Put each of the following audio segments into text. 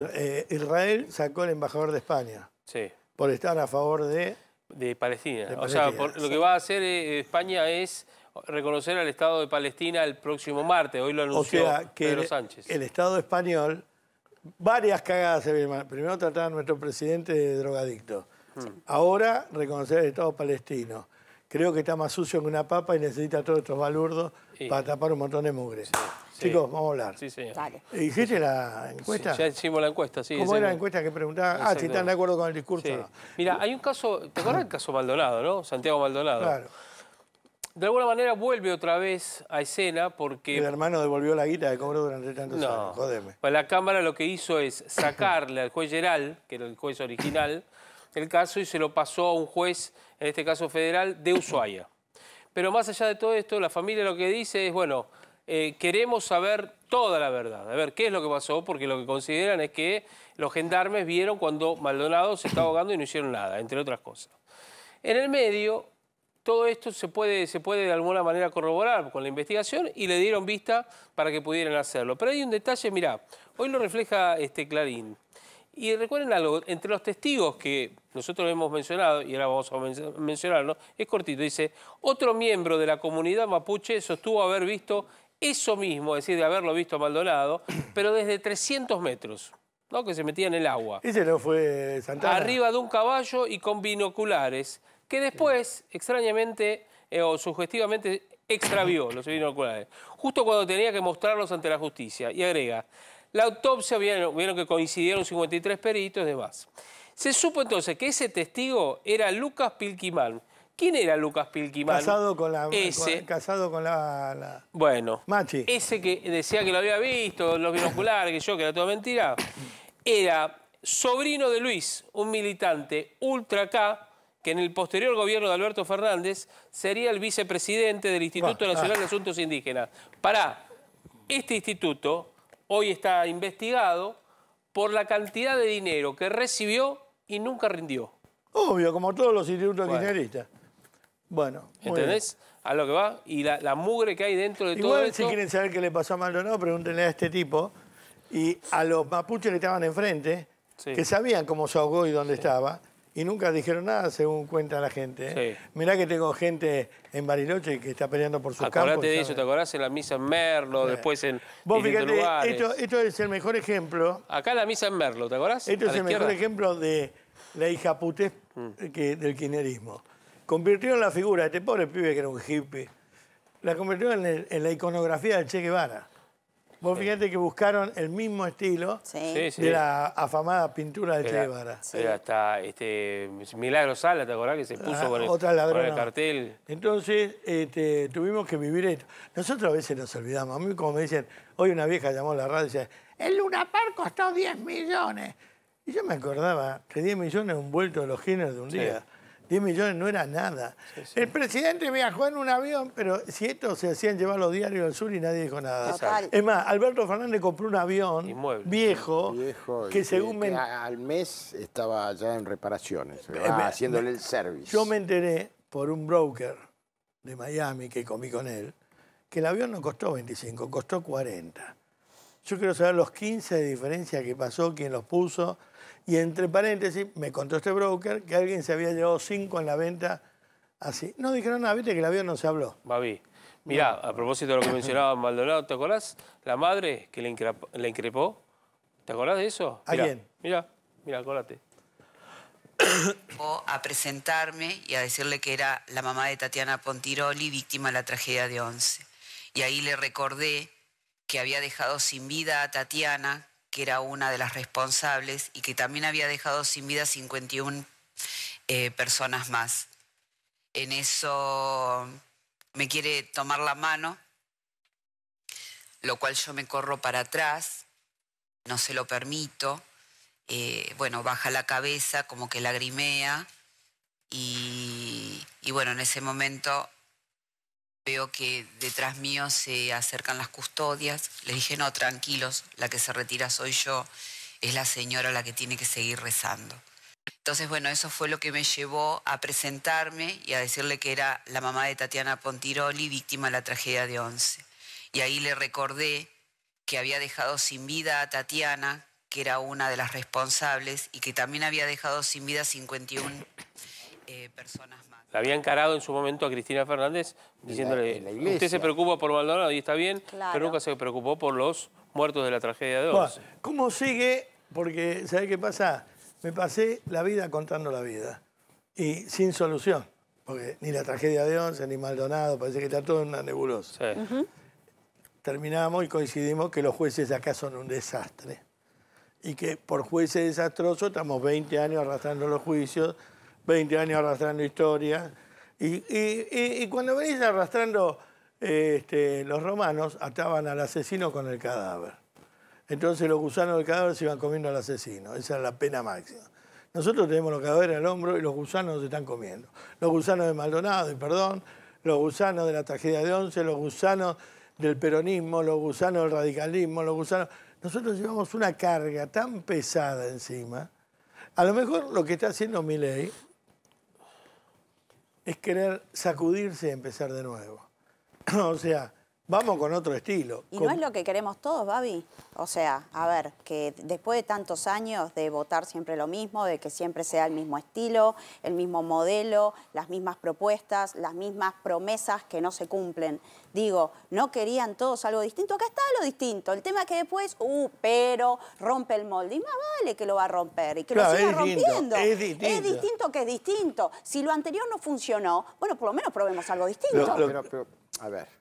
Eh, Israel sacó al embajador de España. Por estar a favor de... De Palestina. O sea, lo que va a hacer eh, España es reconocer al Estado de Palestina el próximo martes. Hoy lo anunció o sea, que Pedro Sánchez. El, Estado español, varias cagadas se Primero tratar nuestro presidente de drogadicto. Hmm. Ahora reconocer al Estado palestino creo que está más sucio que una papa y necesita todos estos balurdos para tapar un montón de mugre. Chicos, vamos a hablar. Sí, señor. ¿Hiciste la encuesta? ya hicimos la encuesta, sí. ¿Cómo era la encuesta que preguntaba? Ah, si están de acuerdo con el discurso. No. Mira, hay un caso, ¿te acuerdas del caso Maldonado, no? Santiago Maldonado. Claro. De alguna manera vuelve otra vez a escena porque... El hermano devolvió la guita de cobro durante tantos no. años, jodeme. Pues la Cámara lo que hizo es sacarle al juez Geral, que era el juez original, el caso y se lo pasó a un juez, en este caso federal, de Ushuaia. Pero más allá de todo esto, la familia lo que dice es, bueno, eh, queremos saber toda la verdad, a ver qué es lo que pasó, porque lo que consideran es que los gendarmes vieron cuando Maldonado se estaba ahogando y no hicieron nada, entre otras cosas. En el medio, todo esto se puede, se puede de alguna manera corroborar con la investigación y le dieron vista para que pudieran hacerlo. Pero hay un detalle, mirá, hoy lo refleja este Clarín. Y recuerden algo, entre los testigos que nosotros hemos mencionado, y ahora vamos a mencionarlo, es cortito, dice, otro miembro de la comunidad mapuche sostuvo haber visto eso mismo, es decir, de haberlo visto a Maldonado, pero desde 300 metros, ¿no? que se metía en el agua. Ese lo fue Santana. Arriba de un caballo y con binoculares, que después, extrañamente eh, o sugestivamente, extravió los binoculares, justo cuando tenía que mostrarlos ante la justicia. Y agrega, la autopsia, vieron, que coincidieron 53 peritos y demás. Se supo entonces que ese testigo era Lucas Pilquimán. ¿Quién era Lucas Pilquimán? Casado con la... casado con la, Bueno. Machi. Ese que decía que lo había visto, los binoculares, que yo, que era toda mentira. Era sobrino de Luis, un militante ultra K, que en el posterior gobierno de Alberto Fernández sería el vicepresidente del Instituto Nacional ah. de Asuntos Indígenas. Para este instituto hoy está investigado por la cantidad de dinero que recibió y nunca rindió. Obvio, como todos los institutos bueno. Bueno. ¿Entendés? A lo que va. Y la, mugre que hay dentro de todo esto. Si quieren saber qué le pasó a Maldonado, pregúntenle a este tipo. Y a los mapuches que estaban enfrente, que sabían cómo se ahogó y dónde estaba, y nunca dijeron nada, según cuenta la gente. ¿eh? Mirá que tengo gente en Bariloche que está peleando por sus campos. de eso, ¿te acordás? En la misa en Merlo, eh, después en Vos fíjate, Esto, es el mejor ejemplo. Acá la misa en Merlo, ¿te acordás? Esto es el mejor ejemplo de la hija putés mm. que, del kirchnerismo. en la figura de este pobre pibe que era un hippie, la convirtió en, en la iconografía de Che Guevara. Vos fíjate que buscaron el mismo estilo de la afamada pintura de Clévara. hasta este, Milagro Sala, ¿te acordás? Que se ah, puso por el, otra cartel. Entonces, este, tuvimos que vivir esto. Nosotros a veces nos olvidamos. A mí, como me dicen, hoy una vieja llamó a la radio y dice, el Luna Park costó 10 millones. Y yo me acordaba que 10 millones es un vuelto de los géneros de un día. 10 millones no era nada. El presidente viajó en un avión, pero si esto se hacían llevar los diarios del sur y nadie dijo nada. Es más, Alberto Fernández compró un avión viejo, que según al mes estaba ya en reparaciones, eh, haciéndole el service. Yo me enteré por un broker de Miami que comí con él que el avión no costó 25, costó 40. Yo quiero saber los 15 de diferencia que pasó, quién los puso. Y entre paréntesis, me contó este broker que alguien se había llevado 5 en la venta así. No dijeron nada, ah, viste que el avión no se habló. Babi, mirá, a propósito de lo que mencionaba Maldonado, ¿te acordás? La madre que le, increpó. ¿Te acordás de eso? ¿Alguien? mira, mira, Mirá, acordate a presentarme y a decirle que era la mamá de Tatiana Pontiroli, víctima de la tragedia de Once. Y ahí le recordé que había dejado sin vida a Tatiana, que era una de las responsables, y que también había dejado sin vida a 51 eh, personas más. En eso me quiere tomar la mano, lo cual yo me corro para atrás, no se lo permito. Eh, bueno, baja la cabeza, como que lagrimea, y bueno, en ese momento Veo que detrás mío se acercan las custodias. Le dije, no, tranquilos, la que se retira soy yo, es la señora la que tiene que seguir rezando. Entonces, bueno, eso fue lo que me llevó a presentarme y a decirle que era la mamá de Tatiana Pontiroli, víctima de la tragedia de Once. Y ahí le recordé que había dejado sin vida a Tatiana, que era una de las responsables, y que también había dejado sin vida a 51 eh, personas más la había encarado en su momento a Cristina Fernández diciéndole, usted se preocupa por Maldonado y está bien, pero nunca se preocupó por los muertos de la tragedia de once ¿Cómo sigue? Porque, sabe qué pasa? Me pasé la vida contando la vida y sin solución, porque ni la tragedia de Once ni Maldonado, parece que está todo en una nebulosa. Terminamos y coincidimos que los jueces de acá son un desastre y que por jueces desastrosos estamos 20 años arrastrando los juicios 20 años arrastrando historia. Y, cuando venís arrastrando, este, los romanos ataban al asesino con el cadáver. Entonces los gusanos del cadáver se iban comiendo al asesino. Esa era la pena máxima. Nosotros tenemos los cadáveres al hombro y los gusanos se están comiendo. Los gusanos de Maldonado, y perdón, los gusanos de la tragedia de Once, los gusanos del peronismo, los gusanos del radicalismo, los gusanos... Nosotros llevamos una carga tan pesada encima. A lo mejor lo que está haciendo mi es querer sacudirse y empezar de nuevo. o sea, Vamos con otro estilo. ¿Y no es lo que queremos todos, Babi? O sea, a ver, que después de tantos años de votar siempre lo mismo, de que siempre sea el mismo estilo, el mismo modelo, las mismas propuestas, las mismas promesas que no se cumplen. Digo, no querían todos algo distinto. Acá está lo distinto. El tema es que después, uh, pero rompe el molde. Y más vale que lo va a romper y que lo siga rompiendo. es distinto. Es distinto que es distinto. Si lo anterior no funcionó, bueno, por lo menos probemos algo distinto. a ver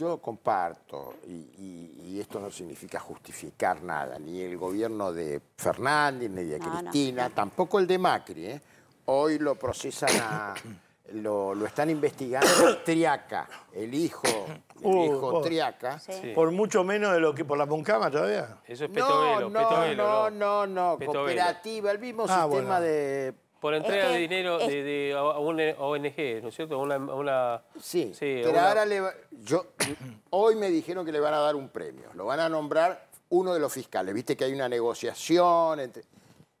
yo comparto, y, esto no significa justificar nada, ni el gobierno de Fernández, ni de Cristina, tampoco el de Macri. ¿eh? Hoy lo procesan Lo, están investigando Triaca, el hijo, el hijo Triaca. Por mucho menos de lo que por la Moncama todavía. Eso es Petovelo, no, no, no, no, no, cooperativa, el mismo ah, sistema de por entrega de dinero de, a una ONG, ¿no es cierto? una, Sí, pero ahora le Yo, hoy me dijeron que le van a dar un premio. Lo van a nombrar uno de los fiscales. Viste que hay una negociación entre...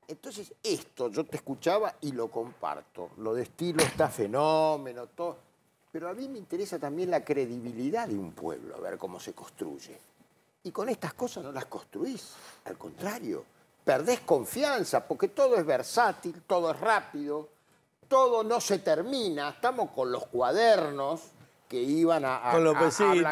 Entonces, esto yo te escuchaba y lo comparto. Lo de estilo está fenómeno, todo. Pero a mí me interesa también la credibilidad de un pueblo, a ver cómo se construye. Y con estas cosas no las construís, al contrario perdés confianza, porque todo es versátil, todo es rápido, todo no se termina. Estamos con los cuadernos que iban a, a, con Lopecito,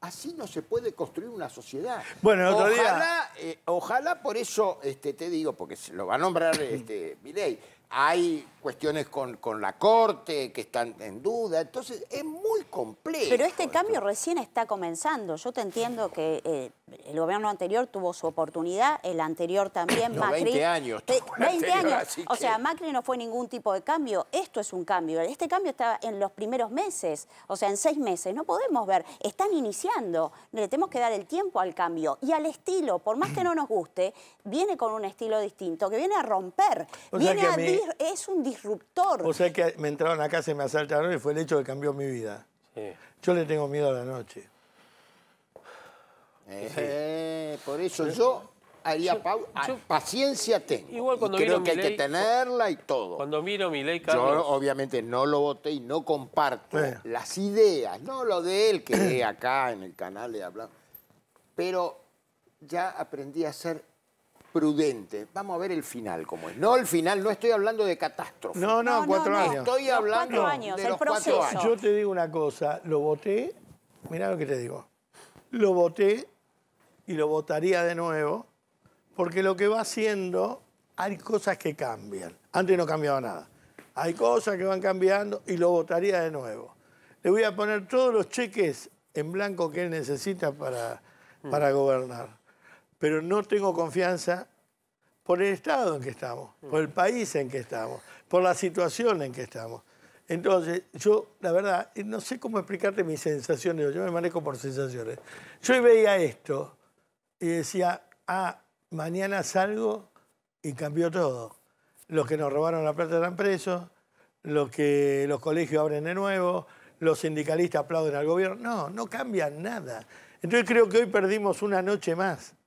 Así no se puede construir una sociedad. Bueno, otro día... ojalá eh, por eso este, te digo, porque se lo va a nombrar este, Miley, hay cuestiones con, con, la corte que están en duda. Entonces, es muy complejo. Pero este cambio recién está comenzando. Yo te entiendo que eh, el gobierno anterior tuvo su oportunidad, el anterior también, Macri. 20 años. 20 años. O sea, Macri no fue ningún tipo de cambio. Esto es un cambio. Este cambio está en los primeros meses, o sea, en seis meses. No podemos ver. Están iniciando. Le tenemos que dar el tiempo al cambio. Y al estilo, por más que no nos guste, viene con un estilo distinto, que viene a romper. viene a Es un o sea que me entraron acá, se me asaltaron y fue el hecho que cambió mi vida. Yo le tengo miedo a la noche. Eh, por eso yo haría paciencia tengo. Igual cuando creo que hay que tenerla y todo. Cuando miro mi ley, Carlos... Yo obviamente no lo voté y no comparto las ideas, no lo de él que acá en el canal de hablar, pero ya aprendí a ser prudente. Vamos a ver el final cómo es. No, el final, no estoy hablando de catástrofe. No, no, cuatro años. Estoy hablando de los proceso. Cuatro años. Yo te digo una cosa, lo voté, mira lo que te digo, lo voté y lo votaría de nuevo, porque lo que va haciendo, hay cosas que cambian. Antes no cambiaba nada. Hay cosas que van cambiando y lo votaría de nuevo. Le voy a poner todos los cheques en blanco que él necesita para, para gobernar pero no tengo confianza por el estado en que estamos, por el país en que estamos, por la situación en que estamos. Entonces, yo, la verdad, no sé cómo explicarte mis sensaciones, yo me manejo por sensaciones. Yo veía esto y decía, ah, mañana salgo y cambió todo. Los que nos robaron la plata están presos, los que los colegios abren de nuevo, los sindicalistas aplauden al gobierno. No, no cambia nada. Entonces creo que hoy perdimos una noche más.